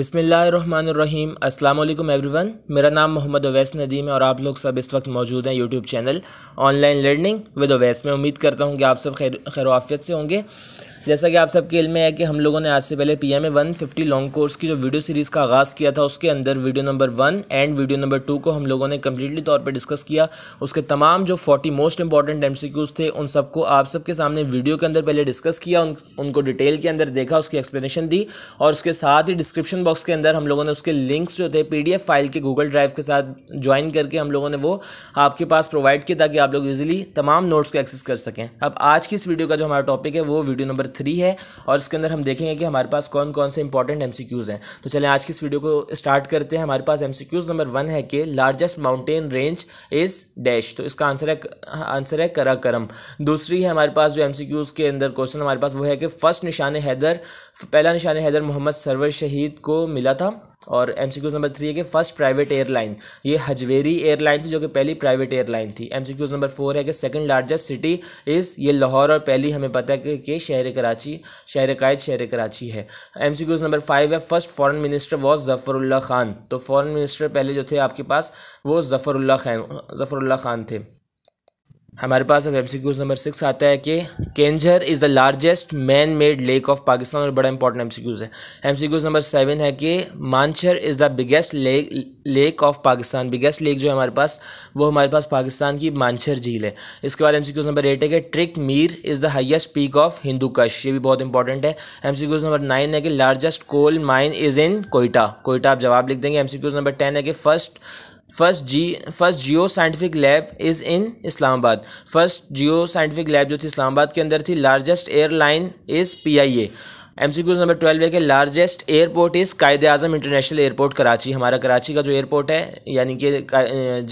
बिसमीम् अल्लाम एवरीवन मेरा नाम मोहम्मद अवैस नदीम है और आप लोग सब इस वक्त मौजूद हैं YouTube channel online learning with Awais मैं उम्मीद करता हूँ कि आप सब खैर खैरवाफियत से होंगे जैसा कि आप सबके इल में है कि हम लोगों ने आज से पहले P M A one fifty long course की जो वीडियो सीरीज़ का आगाज़ किया था उसके अंदर video number one and video number two को हम लोगों ने कम्प्लीटली तौर पर डिस्कस किया उसके तमाम जो forty most important M C Qs थे उन सबको आप सबके सामने वीडियो के अंदर पहले डिस्कस किया उन, उनको डिटेल के अंदर देखा उसकी एक्सप्लेनेशन दी और उसके साथ ही डिस्क्रिप्शन बॉक्स के अंदर हम लोगों ने उसके लिंक्स जो थे पी डी एफ फाइल के गूगल ड्राइव के साथ ज्वाइन करके हम लोगों ने वो आपके पास प्रोवाइड किया ताकि आप लोग ईजिली तमाम नोट्स को एक्सेस कर सकें अब आज की इस वीडियो का जो हमारा टॉपिक है वो वीडियो नंबर थ्री है और इसके अंदर हम देखेंगे कि हमारे पास कौन कौन से इंपॉर्टेंट एम हैं तो चले आज की इस वीडियो को स्टार्ट करते हैं हमारे पास एम नंबर वन है कि largest mountain range is dash तो इसका आंसर है आंसर है कराकरम दूसरी है हमारे पास जो एम के अंदर क्वेश्चन हमारे पास वो है कि फ़र्स्ट निशान हैदर पहला निशान हैदर मोहम्मद सरवर शहीद को मिला था और एम नंबर थ्री है कि फर्स्ट प्राइवेट एयरलाइन ये हजवेरी एयरलाइन थी जो कि पहली प्राइवेट एयरलाइन थी एम नंबर फोर है कि सेकेंड लार्जेस्ट सिटी इज़ ये लाहौर और पहली हमें पता है कि, शहर कराची शहर कायद शहर कराची है एम नंबर फाइव है first foreign minister was Zafrulla Khan तो फॉरन मिनिस्टर पहले जो थे आपके पास वो जफ़रुल्ला खान जफ़रुल्ला ख़ान थे हमारे पास अब एमसीक्यूज नंबर सिक्स आता है कि Keenjhar is the largest man made lake of Pakistan और बड़ा इंपॉर्टेंट एमसीक्यूज है एमसीक्यूज नंबर सेवन है कि Manchar is the biggest lake lake of Pakistan biggest lake जो है हमारे पास वो हमारे पास पाकिस्तान की मानसर झील है इसके बाद क्यूज नंबर एट है कि Tirich Mir is the highest peak of Hindu Kush ये भी बहुत इंपॉर्टेंट है क्यूज नंबर नाइन है कि largest coal mine is in Quetta Quetta आप जवाब लिख देंगे क्यूज नंबर टेन है कि first first G first geo scientific lab is in Islamabad first geo scientific lab जो थी इस्लामाबाद के अंदर थी largest airline is P I A M C Qs number twelve है कि लार्जेस्ट एयरपोर्ट इज़ कायद अजम इंटरनेशनल एयरपोर्ट कराची हमारा कराची का जो एयरपोर्ट है यानी कि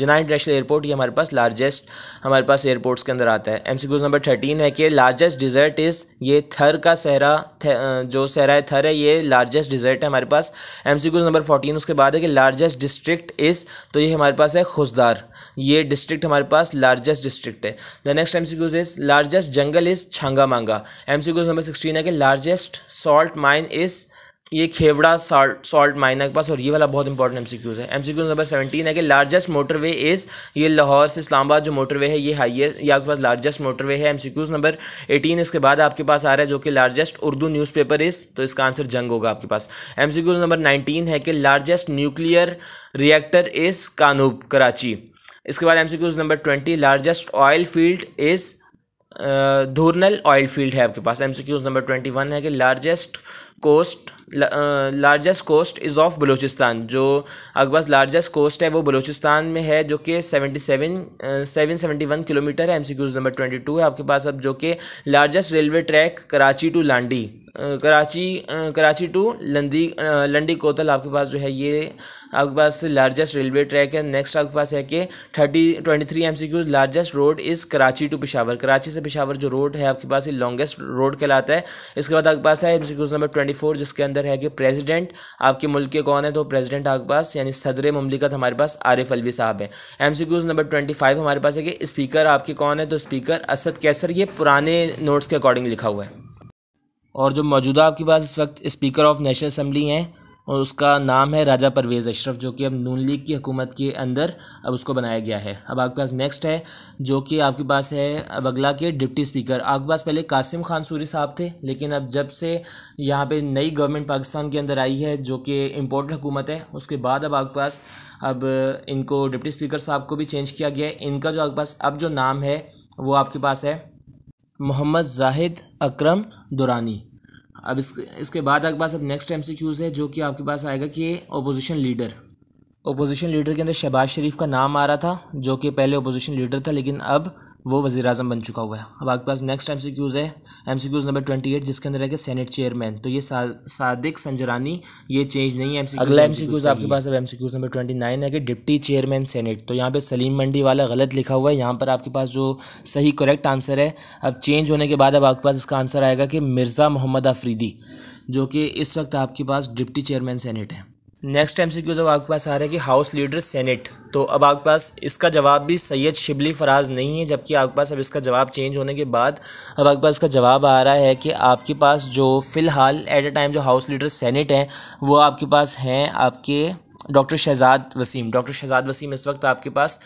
जना इंटरनेशनल एयरपोर्ट ये हमारे पास लार्जेस्ट हमारे पास एयरपोर्ट्स के अंदर आता है M C Qs number thirteen है कि लार्जेस्ट डिज़र्ट इज़ ये थर का सहरा जो सहरा थर है ये लार्जेस्ट डिज़र्ट है हमारे पास M C Qs number fourteen उसके बाद है कि लार्जेस्ट डिस्ट्रिक्ट इज़ तो ये हमारे पास है खुशदार ये डिस्ट्रिक्ट हमारे पास लार्जेस्ट डिस्ट्रिक्ट है the next M C Qs is largest jungle is Changa Manga M C Qs number sixteen है कि लार्जेस्ट सॉल्ट माइन इस ये खेवड़ा सॉल्ट सॉल्ट माइन के पास और ये वाला बहुत इंपॉर्टेंट एमसीक्यूज है एमसीक्यू नंबर सेवेंटीन है कि लार्जेस्ट मोटरवे इस ये लाहौर से इस्लामाबाद जो मोटरवे है ये हाईएस्ट ये आपके पास लार्जेस्ट मोटरवे है एमसीक्यूज नंबर एटीन इसके बाद आपके पास आ रहा है जो कि लार्जेस्ट उर्दू न्यूज़पेपर इस तो इसका आंसर जंग होगा आपके पास क्यूज नंबर नाइनटीन है कि लार्जेस्ट न्यूक्लियर रिएक्टर इस कानूब कराची इसके बाद Qs number twenty largest oil field is Dhurnal oil field है आपके पास M C Qs number twenty one है कि largest coast largest coast is of Balochistan जो आपके पास लार्जेस्ट कोस्ट है वो बलूचिस्तान में है जो कि seventy seven seven seventy one kilometre है M C Qs number twenty two है आपके पास अब जो कि largest railway track Karachi to Landi Karachi Karachi to Landi Landi Kotal आपके पास जो है ये आपके पास लार्जेस्ट रेलवे ट्रैक है नेक्स्ट आपके पास है कि thirty twenty three M C Qs largest road is Karachi to Peshawar Karachi से पिशावर जो रोड है आपके पास ये लॉन्गेस्ट रोड कहलाता है इसके बाद आपके पास है M C Qs number twenty four जिसके अंदर है कि प्रेजिडेंट आपके मुल्क के कौन है तो प्रेजिडेंट आपके पास यानी सदर ममलिकत हमारे पास आरिफ अलवी साहब हैं M C Qs number twenty five हमारे पास है कि स्पीकर आपके कौन है तो स्पीकर असद कैसर ये पुराने नोट्स के अकॉर्डिंग लिखा हुआ है और जो मौजूदा आपके पास इस वक्त स्पीकर ऑफ नेशनल असम्बली हैं और उसका नाम है राजा परवेज़ अशरफ जो कि अब नून लीग की हुकूमत के अंदर अब उसको बनाया गया है अब आपके पास नेक्स्ट है जो कि आपके पास है अब अगला के डिप्टी स्पीकर आपके पास पहले कासिम खान सूरी साहब थे लेकिन अब जब से यहाँ पे नई गवर्नमेंट पाकिस्तान के अंदर आई है जो कि इम्पोर्टेंट हुकूमत है उसके बाद अब आपके पास अब इनको डिप्टी स्पीकर साहब को भी चेंज किया गया है इनका जो आपके पास अब जो नाम है वो आपके पास है मोहम्मद जाहिद अक्रम दुरानी अब इस इसके बाद आपके पास अब नेक्स्ट एम है जो कि आपके पास आएगा कि अपोजिशन लीडर अपोजिशन लीडर के अंदर शहबाज शरीफ का नाम आ रहा था जो कि पहले अपोजिशन लीडर था लेकिन अब वो वजी अजम बन चुका हुआ है अब आपके पास नेक्स्ट एम सी क्यूज़ है M C Qs number twenty eight जिसके अंदर है कि सेनेट चेयरमैन तो ये सादिक संजरानी ये चेंज नहीं है एम सी अगला एम सी क्यूज़ आपके पास अब M C Qs number twenty nine है कि डिप्टी चेयरमैन सैनेट तो यहाँ पर सलीम मंडी वाला गलत लिखा हुआ है यहाँ पर आपके पास जो सही करेक्ट आंसर है अब चेंज होने के बाद अब आपके पास इसका आंसर आएगा कि मिर्ज़ा मोहम्मद आफरीदी जो कि इस वक्त आपके पास डिप्टी चेयरमैन सैनेट है नेक्स्ट एम सी क्यूज जब आपके पास आ रहा है कि हाउस लीडर सेनेट तो अब आपके पास इसका जवाब भी सैयद शिबली फराज नहीं है जबकि आपके पास अब इसका जवाब चेंज होने के बाद अब आपके पास इसका जवाब आ रहा है कि आपके पास जो फ़िलहाल एट अ टाइम जो हाउस लीडर सेनेट हैं वो आपके पास हैं आपके डॉक्टर शहजाद वसीम डॉक्टर शहजाद वसीम इस वक्त आपके पास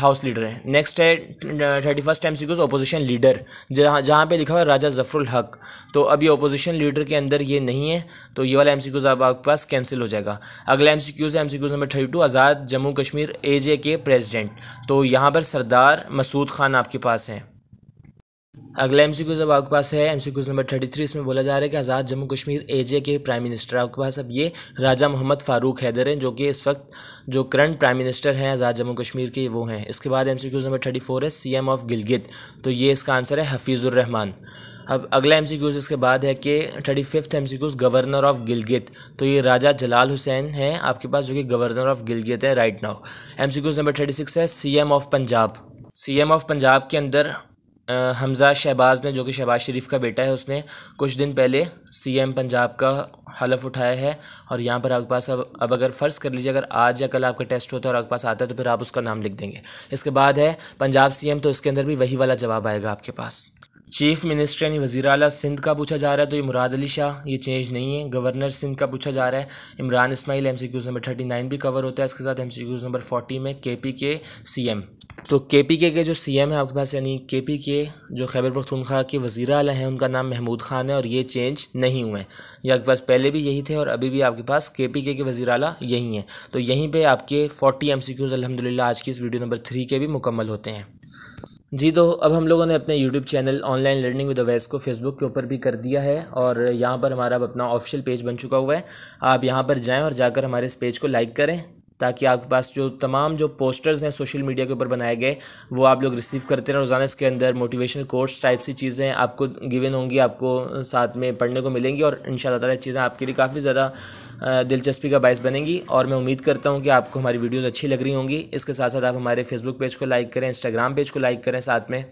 हाउस लीडर हैं नेक्स्ट है thirty first time Qs opposition leader जहाँ जहाँ पर लिखा हुआ राजा जफरुल हक तो अभी अपोजिशन लीडर के अंदर ये नहीं है तो ये वाला एम सी क्यूज़ आपके पास कैंसिल हो जाएगा अगला एम सी क्यूज़ है M C Qs number thirty two Azad Jammu Kashmir A J K president तो यहाँ पर सरदार मसूद खान आपके पास हैं अगला एम सी क्यूज़ अब आपके पास है M C Qs number thirty three इसमें बोला जा रहा है कि आज़ाद जम्मू कश्मीर एजे के प्राइम मिनिस्टर आपके पास अब ये राजा मोहम्मद फ़ारूक हैदर हैं जो कि इस वक्त जो करंट प्राइम मिनिस्टर हैं आज़ाद जम्मू कश्मीर के वो हैं इसके बाद M C Qs number thirty four है सी एम ऑफ गिलगित तो ये इसका आंसर है हफीज़ुररहमान अब अगला एम सी क्यूज़ इसके बाद है कि thirty fifth M C Qs governor of Gilgit तो ये राजा जलाल हुसैन हैं आपके पास जो कि गवर्नर ऑफ गिलगित है right now M C Qs number thirty six है C M of Punjab C M of Punjab के अंदर हमज़ा शहबाज़ ने जो कि शहबाज शरीफ का बेटा है उसने कुछ दिन पहले सीएम पंजाब का हलफ उठाया है और यहाँ पर आपके पास अब अब अगर फ़र्ज़ कर लीजिए अगर आज या कल आपका टेस्ट होता है और आपके पास आता है तो फिर आप उसका नाम लिख देंगे इसके बाद है पंजाब सीएम तो इसके अंदर भी वही वाला जवाब आएगा आपके पास चीफ मिनिस्टर यानी वजी अल सिंध का पूछा जा रहा है तो ये मुराद अली शाह ये चेंज नहीं है गवर्नर सिंध का पूछा जा रहा है Imran Ismail M C Qs number thirty nine भी कवर होता है इसके साथ M C Qs number forty में के पी के सी एम तो के पी के के जो सी एम है आपके पास यानी के पी के जो खैबर पख्तूनख्वा के वज़ी अल हैं उनका नाम महमूद ख़ान है और ये चेंज नहीं हुए हैं ये आपके पास पहले भी यही थे और अभी भी आपके पास के पी के के वज़ी अल यही हैं तो यहीं पे आपके 40 एम सी क्यूज़ अलहमदिल्ला आज की इस वीडियो नंबर थ्री के भी मुकम्मल होते हैं जी तो अब हम लोगों ने अपने YouTube channel online learning with Awais को Facebook के ऊपर भी कर दिया है और यहाँ पर हमारा अब अपना ऑफिशियल पेज बन चुका हुआ है आप यहाँ पर जाएं और जाकर हमारे इस पेज को लाइक करें ताकि आपके पास जो तमाम जो पोस्टर्स हैं सोशल मीडिया के ऊपर बनाए गए वो आप लोग रिसीव करते रहें रोज़ाना इसके अंदर मोटिवेशन कोर्स टाइप सी चीज़ें आपको गिवन होंगी आपको साथ में पढ़ने को मिलेंगी और इन शाला चीज़ें आपके लिए काफ़ी ज़्यादा दिलचस्पी का बायस बनेंगी और मैं उम्मीद करता हूँ कि आपको हमारी वीडियोज़ अच्छी लग रही होंगी इसके साथ साथ आप हमारे फेसबुक पेज को लाइक करें इंस्टाग्राम पेज को लाइक करें साथ में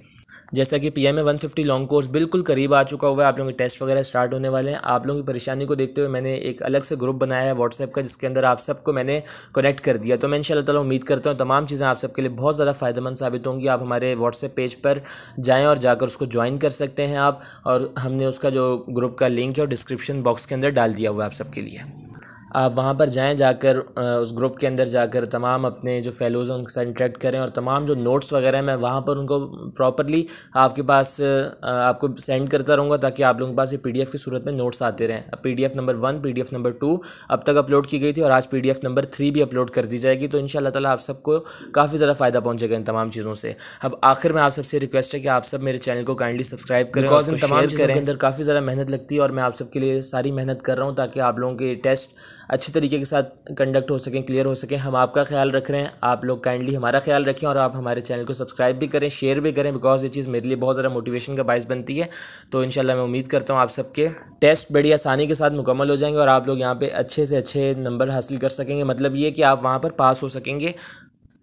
जैसा कि P M A one fifty long course बिल्कुल करीब आ चुका हुआ है आप लोगों के टेस्ट वगैरह स्टार्ट होने वाले हैं आप लोगों की परेशानी को देखते हुए मैंने एक अलग से ग्रुप बनाया है व्हाट्सएप का जिसके अंदर आप सबको मैंने कनेक्ट कर दिया तो मैं इन शाला उम्मीद करता हूँ तमाम चीज़ें आप सबके लिए बहुत ज़्यादा फ़ायदेमंद साबित होंगी आप हमारे व्हाट्सएप पेज पर जाएँ और जाकर उसको ज्वाइन कर सकते हैं आप और हमने उसका जो ग्रुप का लिंक है डिस्क्रिप्शन बॉक्स के अंदर डाल दिया हुआ है आप सबके लिए आप वहाँ पर जाएँ जाकर उस ग्रुप के अंदर जाकर तमाम अपने जो फेलोज़ हैं उनके साथ इंटरेक्ट करें और तमाम जो नोट्स वगैरह मैं वहाँ पर उनको प्रॉपरली आपके पास आपको सेंड करता रहूँगा ताकि आप लोगों के पास ये पी की सूरत में नोट्स आते रहें P number one P number two अब तक अपलोड की गई थी और आज पी नंबर थ्री भी अपलोड कर दी जाएगी तो इन ताला आप सबको काफ़ी ज़्यादा फ़ायदा पहुँचेगा इन तमाम चीज़ों से अब आखिर में आप सबसे रिक्वेस्ट है कि आप सब मेरे चैनल को काइंडली सब्सक्राइब करें बिकॉज इन तमाम चीज़ों के अंदर काफ़ी ज़्यादा मेहनत लगती है और मैं आप सबके लिए सारी मेहनत कर रहा हूँ ताकि आप लोगों के टेस्ट अच्छे तरीके के साथ कंडक्ट हो सकें क्लियर हो सकें हम आपका ख्याल रख रहे हैं आप लोग काइंडली हमारा ख्याल रखें और आप हमारे चैनल को सब्सक्राइब भी करें शेयर भी करें बिकॉज ये चीज़ मेरे लिए बहुत ज़्यादा मोटिवेशन का बायस बनती है तो इन मैं उम्मीद करता हूँ आप सबके टेस्ट बड़ी आसानी के साथ मुकम्मल हो जाएंगे और आप लोग यहाँ पर अच्छे से अच्छे नंबर हासिल कर सकेंगे मतलब ये कि आप वहाँ पर पास हो सकेंगे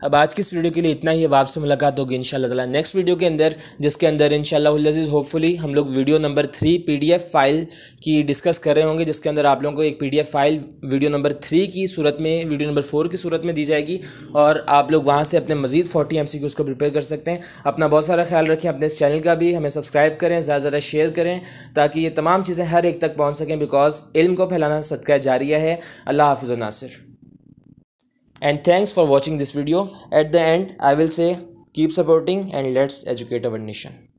अब आज की इस वीडियो के लिए इतना ही अब आपसे मुलाकात होगी इन तला नेक्स्ट वीडियो के अंदर जिसके अंदर इन शजीज़ होपफुली हम लोग video number three PDF file की डिस्कस कर रहे होंगे जिसके अंदर आप लोगों को एक PDF file video number three की सूरत में वीडियो नंबर फोर की सूरत में दी जाएगी और आप लोग वहाँ से अपने मजीद फोर्टी एम को प्रिपेयर कर सकते हैं अपना बहुत सारा ख्याल रखें अपने इस चैनल का भी हमें सब्सक्राइब करें ज़्यादा ज़्यादा शेयर करें ताकि ये तमाम चीज़ें हर एक तक पहुँच सकें बिकॉज इल्म को फैलाना सदका जारिया है अल्लाह हाफ Nasir and thanks for watching this video at the end i will say keep supporting and let's educate our nation